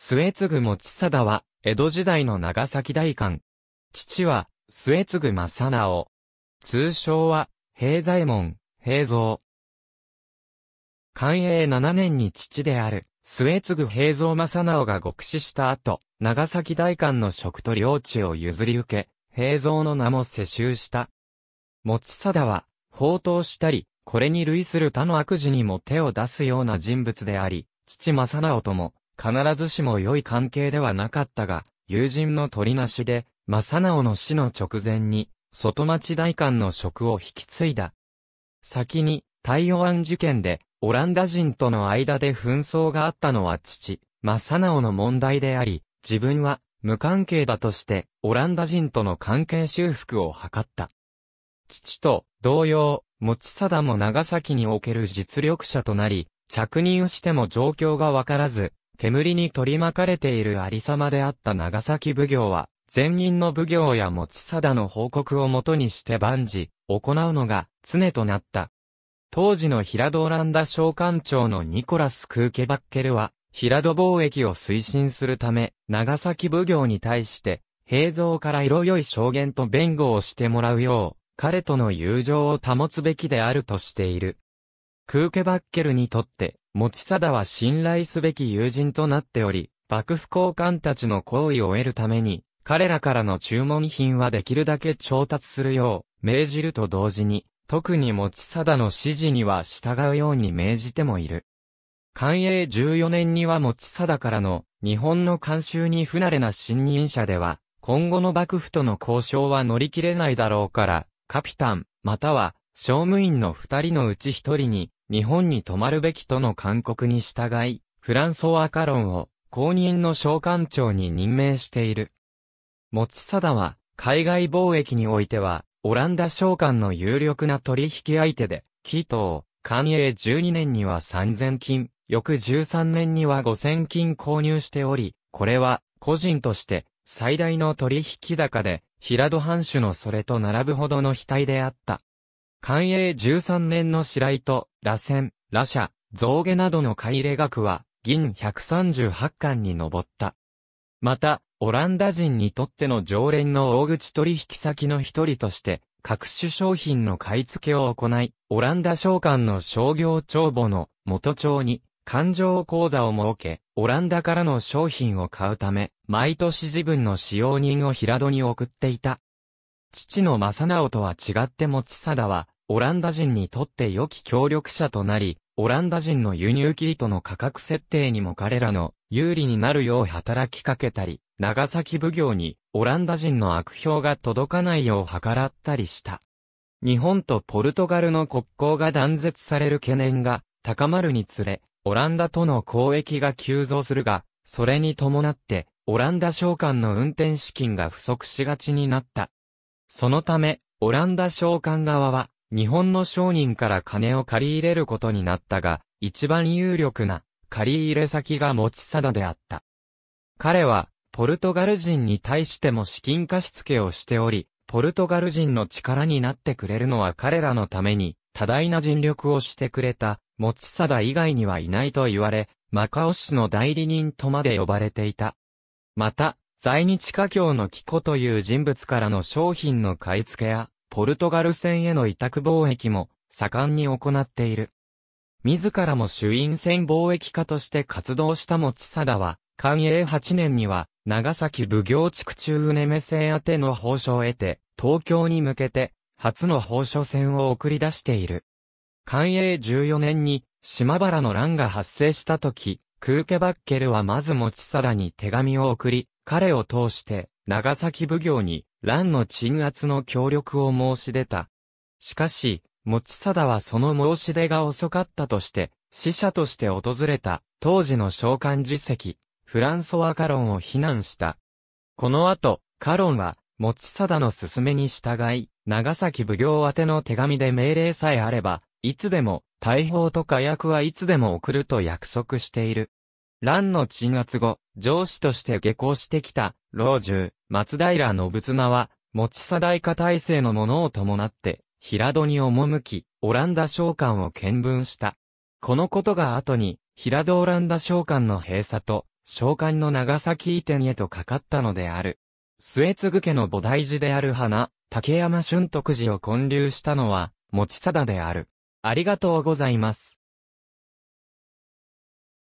末継もちさだは、江戸時代の長崎大官。父は、末継正直。通称は、平左衛門、平蔵。寛永7年に父である、末継平蔵正直が獄死した後、長崎大官の職と領地を譲り受け、平蔵の名も世襲した。持貞は、放蕩したり、これに類する他の悪事にも手を出すような人物であり、父正直とも、必ずしも良い関係ではなかったが、友人の取りなしで、正直の死の直前に、外町大官の職を引き継いだ。先に、台湾事件で、オランダ人との間で紛争があったのは父、正直の問題であり、自分は、無関係だとして、オランダ人との関係修復を図った。父と、同様、持貞も長崎における実力者となり、着任しても状況がわからず、煙に取り巻かれているありさまであった長崎奉行は、前任の奉行や持貞の報告をもとにして万事、行うのが常となった。当時の平戸オランダ商館長のニコラス・クーケバッケルは、平戸貿易を推進するため、長崎奉行に対して、平蔵から色良い証言と弁護をしてもらうよう、彼との友情を保つべきであるとしている。クーケバッケルにとって、持ち定は信頼すべき友人となっており、幕府交換たちの行為を得るために、彼らからの注文品はできるだけ調達するよう、命じると同時に、特に持ち定の指示には従うように命じてもいる。寛永14年には持ち定からの、日本の慣習に不慣れな信任者では、今後の幕府との交渉は乗り切れないだろうから、カピタン、または、商務員の二人のうち一人に、日本に泊まるべきとの勧告に従い、フランソワ・カロンを公認の召喚長に任命している。持定は、海外貿易においては、オランダ商館の有力な取引相手で、紀藤、寛永12年には3000金、翌13年には5000金購入しており、これは、個人として、最大の取引高で、平戸藩主のそれと並ぶほどの額であった。寛永13年の白糸、螺旋、羅舎、象牙などの買入額は、銀138巻に上った。また、オランダ人にとっての常連の大口取引先の一人として、各種商品の買い付けを行い、オランダ商館の商業帳簿の元帳に、勘定口座を設け、オランダからの商品を買うため、毎年自分の使用人を平戸に送っていた。父の正直とは違って持ち貞は、オランダ人にとって良き協力者となり、オランダ人の輸入りとの価格設定にも彼らの有利になるよう働きかけたり、長崎奉行にオランダ人の悪評が届かないよう計らったりした。日本とポルトガルの国交が断絶される懸念が高まるにつれ、オランダとの交易が急増するが、それに伴って、オランダ商館の運転資金が不足しがちになった。そのため、オランダ商館側は、日本の商人から金を借り入れることになったが、一番有力な借り入れ先が持ち定であった。彼は、ポルトガル人に対しても資金貸付をしており、ポルトガル人の力になってくれるのは彼らのために、多大な尽力をしてくれた、持ち定以外にはいないと言われ、マカオ市の代理人とまで呼ばれていた。また、在日華僑のキコという人物からの商品の買い付けや、ポルトガル船への委託貿易も盛んに行っている。自らも主因船貿易家として活動した持貞は、寛永8年には、長崎奉行地区中うねめ船宛ての報奨を得て、東京に向けて、初の報奨船を送り出している。寛永14年に、島原の乱が発生した時、クーケバッケルはまず持貞に手紙を送り、彼を通して、長崎奉行に、乱の鎮圧の協力を申し出た。しかし、持定はその申し出が遅かったとして、死者として訪れた、当時の召喚実績、フランソワ・カロンを非難した。この後、カロンは、持定の勧めに従い、長崎奉行宛ての手紙で命令さえあれば、いつでも、大砲と火薬はいつでも送ると約束している。乱の鎮圧後、上司として下校してきた、老中、松平信綱は、持ち大化体制のものを伴って、平戸に赴き、オランダ商館を見分した。このことが後に、平戸オランダ商館の閉鎖と、商館の長崎移転へとかかったのである。末継家の菩提寺である花、竹山俊徳寺を建立したのは、持定である。ありがとうございます。